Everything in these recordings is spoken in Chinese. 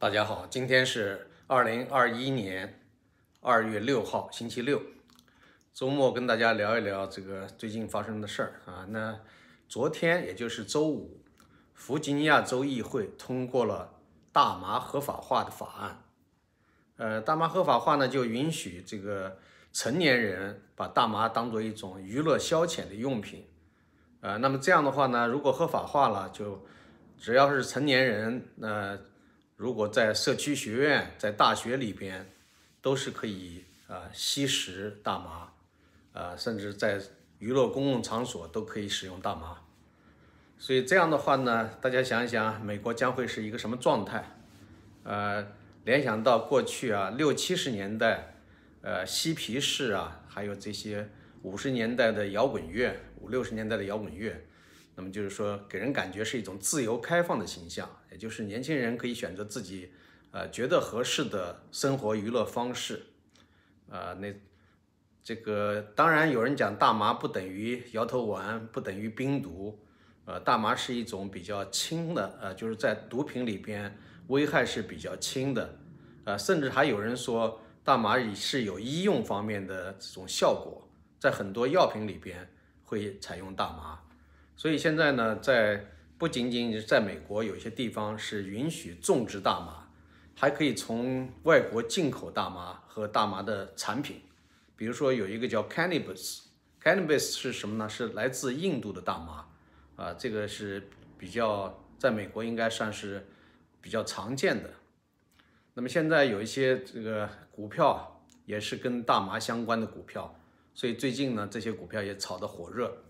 大家好，今天是二零二一年二月六号，星期六，周末跟大家聊一聊这个最近发生的事儿啊。那昨天也就是周五，弗吉尼亚州议会通过了大麻合法化的法案。呃，大麻合法化呢，就允许这个成年人把大麻当做一种娱乐消遣的用品。呃，那么这样的话呢，如果合法化了，就只要是成年人那。如果在社区学院、在大学里边，都是可以啊吸食大麻，啊，甚至在娱乐公共场所都可以使用大麻。所以这样的话呢，大家想一想，美国将会是一个什么状态？呃，联想到过去啊六七十年代，呃，嬉皮士啊，还有这些五十年代的摇滚乐、五六十年代的摇滚乐。那么就是说，给人感觉是一种自由开放的形象，也就是年轻人可以选择自己，呃，觉得合适的生活娱乐方式，呃，那这个当然有人讲大麻不等于摇头丸，不等于冰毒，呃，大麻是一种比较轻的，呃，就是在毒品里边危害是比较轻的，呃，甚至还有人说大麻也是有医用方面的这种效果，在很多药品里边会采用大麻。所以现在呢，在不仅仅是在美国，有些地方是允许种植大麻，还可以从外国进口大麻和大麻的产品。比如说有一个叫 cannabis，cannabis 是什么呢？是来自印度的大麻，啊，这个是比较在美国应该算是比较常见的。那么现在有一些这个股票也是跟大麻相关的股票，所以最近呢，这些股票也炒得火热。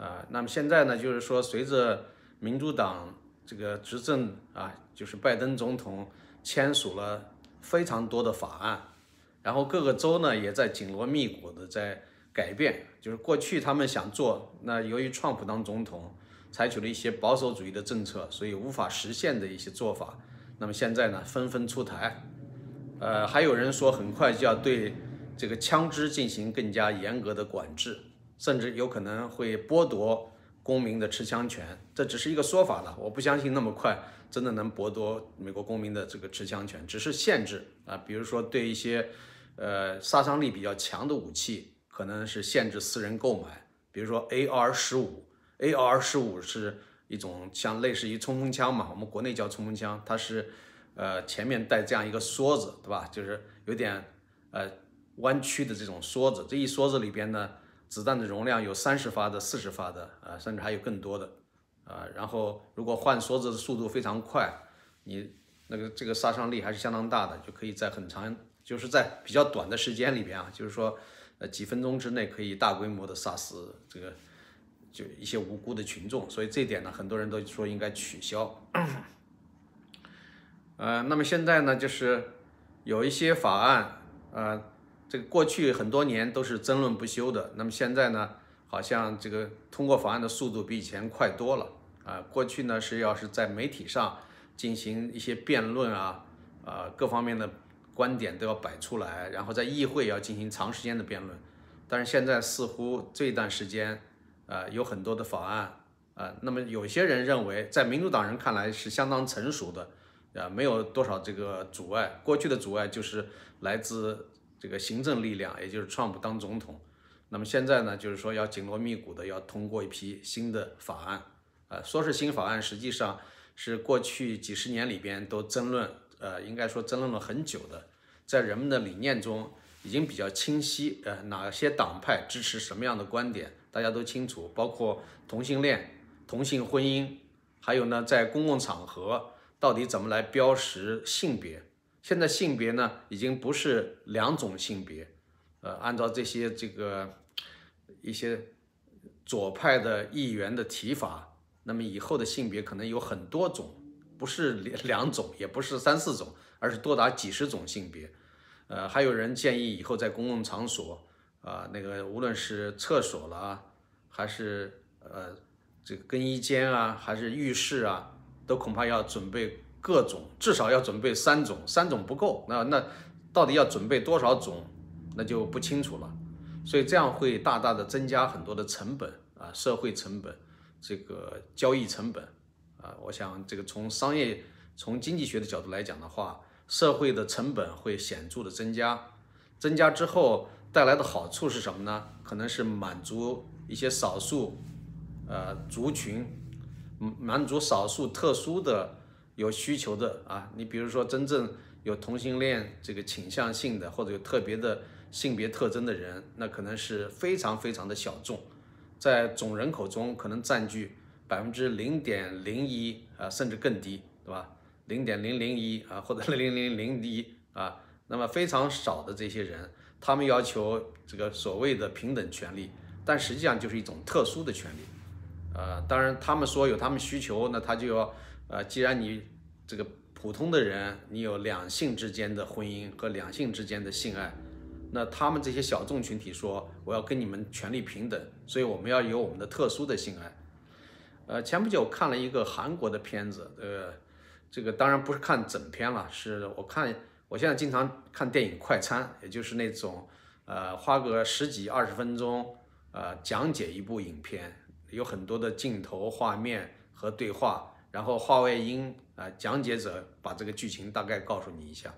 啊，那么现在呢，就是说，随着民主党这个执政啊，就是拜登总统签署了非常多的法案，然后各个州呢也在紧锣密鼓的在改变，就是过去他们想做，那由于川普当总统采取了一些保守主义的政策，所以无法实现的一些做法，那么现在呢，纷纷出台。呃，还有人说，很快就要对这个枪支进行更加严格的管制。甚至有可能会剥夺公民的持枪权，这只是一个说法了。我不相信那么快真的能剥夺美国公民的这个持枪权，只是限制啊，比如说对一些呃杀伤力比较强的武器，可能是限制私人购买。比如说 A R 十五，A R 十五是一种像类似于冲锋枪嘛，我们国内叫冲锋枪，它是呃前面带这样一个梭子，对吧？就是有点呃弯曲的这种梭子，这一梭子里边呢。子弹的容量有三十发的、四十发的，啊，甚至还有更多的，啊，然后如果换梭子的速度非常快，你那个这个杀伤力还是相当大的，就可以在很长，就是在比较短的时间里边啊，就是说，呃，几分钟之内可以大规模的杀死这个就一些无辜的群众，所以这点呢，很多人都说应该取消。呃，那么现在呢，就是有一些法案，啊。这个过去很多年都是争论不休的，那么现在呢，好像这个通过法案的速度比以前快多了啊。过去呢是要是在媒体上进行一些辩论啊，啊各方面的观点都要摆出来，然后在议会要进行长时间的辩论。但是现在似乎这一段时间，呃，有很多的法案，啊，那么有些人认为，在民主党人看来是相当成熟的，啊，没有多少这个阻碍。过去的阻碍就是来自。这个行政力量，也就是 u m 普当总统，那么现在呢，就是说要紧锣密鼓的要通过一批新的法案，呃，说是新法案，实际上是过去几十年里边都争论，呃，应该说争论了很久的，在人们的理念中已经比较清晰，呃，哪些党派支持什么样的观点，大家都清楚，包括同性恋、同性婚姻，还有呢，在公共场合到底怎么来标识性别。现在性别呢，已经不是两种性别，呃，按照这些这个一些左派的议员的提法，那么以后的性别可能有很多种，不是两两种，也不是三四种，而是多达几十种性别。呃，还有人建议以后在公共场所啊，那个无论是厕所了，还是呃这个更衣间啊，还是浴室啊，都恐怕要准备。各种至少要准备三种，三种不够，那那到底要准备多少种，那就不清楚了。所以这样会大大的增加很多的成本啊，社会成本，这个交易成本啊。我想这个从商业、从经济学的角度来讲的话，社会的成本会显著的增加。增加之后带来的好处是什么呢？可能是满足一些少数，呃，族群，满足少数特殊的。有需求的啊，你比如说真正有同性恋这个倾向性的，或者有特别的性别特征的人，那可能是非常非常的小众，在总人口中可能占据百分之零点零一啊，甚至更低，对吧？零点零零一啊，或者零零零零一啊，那么非常少的这些人，他们要求这个所谓的平等权利，但实际上就是一种特殊的权利，呃，当然他们说有他们需求，那他就要。呃，既然你这个普通的人，你有两性之间的婚姻和两性之间的性爱，那他们这些小众群体说，我要跟你们权利平等，所以我们要有我们的特殊的性爱。呃，前不久看了一个韩国的片子，呃，这个当然不是看整片了，是我看，我现在经常看电影快餐，也就是那种，呃，花个十几二十分钟，呃，讲解一部影片，有很多的镜头、画面和对话。然后话外音啊，讲解者把这个剧情大概告诉你一下。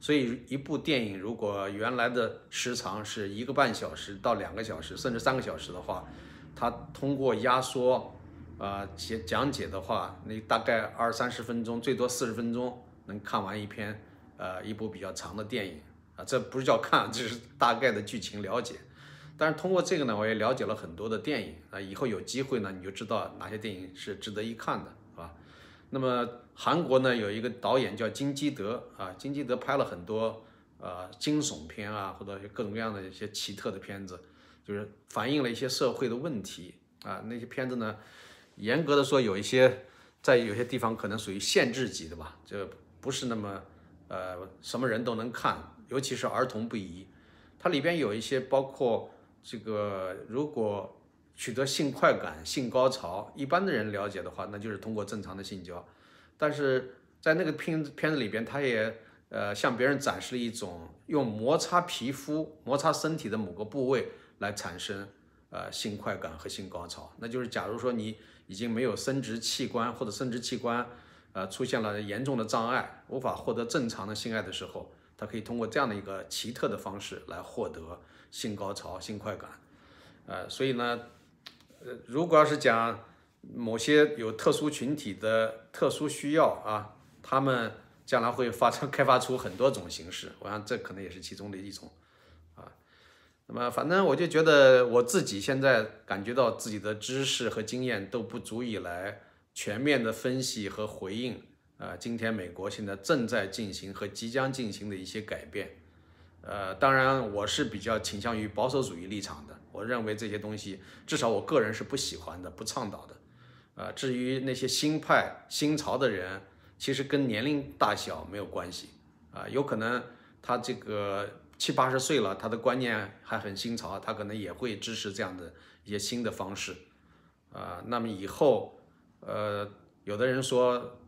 所以一部电影如果原来的时长是一个半小时到两个小时，甚至三个小时的话，它通过压缩啊写讲解的话，你大概二三十分钟，最多四十分钟能看完一篇呃一部比较长的电影啊。这不是叫看，这是大概的剧情了解。但是通过这个呢，我也了解了很多的电影啊。以后有机会呢，你就知道哪些电影是值得一看的。啊，那么韩国呢，有一个导演叫金基德啊，金基德拍了很多呃惊悚片啊，或者各种各样的一些奇特的片子，就是反映了一些社会的问题啊。那些片子呢，严格的说，有一些在有些地方可能属于限制级的吧，就不是那么呃什么人都能看，尤其是儿童不宜。它里边有一些包括这个，如果取得性快感、性高潮，一般的人了解的话，那就是通过正常的性交。但是在那个片子片子里边，他也呃向别人展示了一种用摩擦皮肤、摩擦身体的某个部位来产生呃性快感和性高潮。那就是假如说你已经没有生殖器官或者生殖器官呃出现了严重的障碍，无法获得正常的性爱的时候，他可以通过这样的一个奇特的方式来获得性高潮、性快感。呃，所以呢。如果要是讲某些有特殊群体的特殊需要啊，他们将来会发生开发出很多种形式，我想这可能也是其中的一种啊。那么反正我就觉得我自己现在感觉到自己的知识和经验都不足以来全面的分析和回应啊，今天美国现在正在进行和即将进行的一些改变。呃，当然，我是比较倾向于保守主义立场的。我认为这些东西，至少我个人是不喜欢的，不倡导的。呃，至于那些新派、新潮的人，其实跟年龄大小没有关系。啊，有可能他这个七八十岁了，他的观念还很新潮，他可能也会支持这样的一些新的方式。啊，那么以后，呃，有的人说，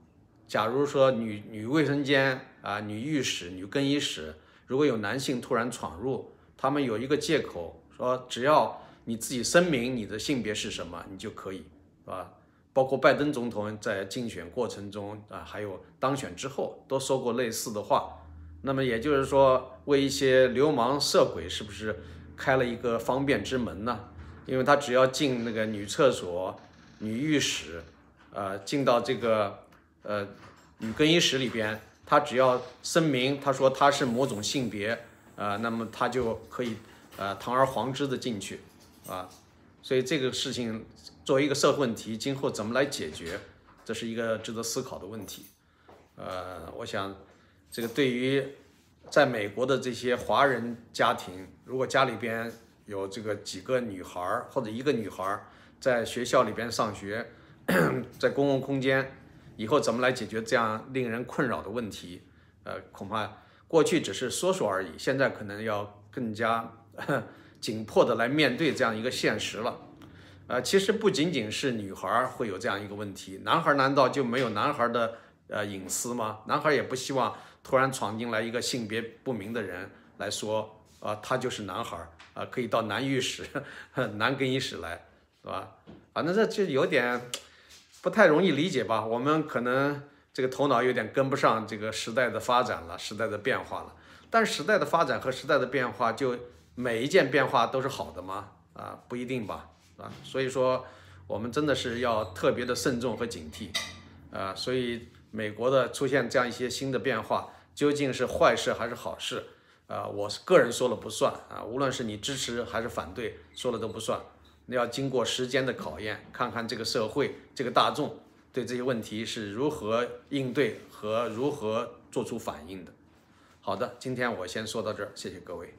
假如说女女卫生间啊，女浴室、女更衣室。如果有男性突然闯入，他们有一个借口，说只要你自己声明你的性别是什么，你就可以，是吧？包括拜登总统在竞选过程中啊，还有当选之后，都说过类似的话。那么也就是说，为一些流氓色鬼是不是开了一个方便之门呢？因为他只要进那个女厕所、女浴室，呃，进到这个呃女更衣室里边。他只要声明，他说他是某种性别，呃，那么他就可以，呃，堂而皇之的进去，啊，所以这个事情作为一个社会问题，今后怎么来解决，这是一个值得思考的问题，呃，我想这个对于在美国的这些华人家庭，如果家里边有这个几个女孩或者一个女孩在学校里边上学，在公共空间。以后怎么来解决这样令人困扰的问题？呃，恐怕过去只是说说而已，现在可能要更加 紧迫的来面对这样一个现实了。呃，其实不仅仅是女孩会有这样一个问题，男孩难道就没有男孩的呃隐私吗？男孩也不希望突然闯进来一个性别不明的人来说，啊，他就是男孩，啊，可以到男浴室、男更衣室来，是吧？反正这就有点。不太容易理解吧？我们可能这个头脑有点跟不上这个时代的发展了，时代的变化了。但时代的发展和时代的变化，就每一件变化都是好的吗？啊，不一定吧，啊。所以说，我们真的是要特别的慎重和警惕。啊，所以美国的出现这样一些新的变化，究竟是坏事还是好事？啊，我个人说了不算啊。无论是你支持还是反对，说了都不算。那要经过时间的考验，看看这个社会、这个大众对这些问题是如何应对和如何做出反应的。好的，今天我先说到这儿，谢谢各位。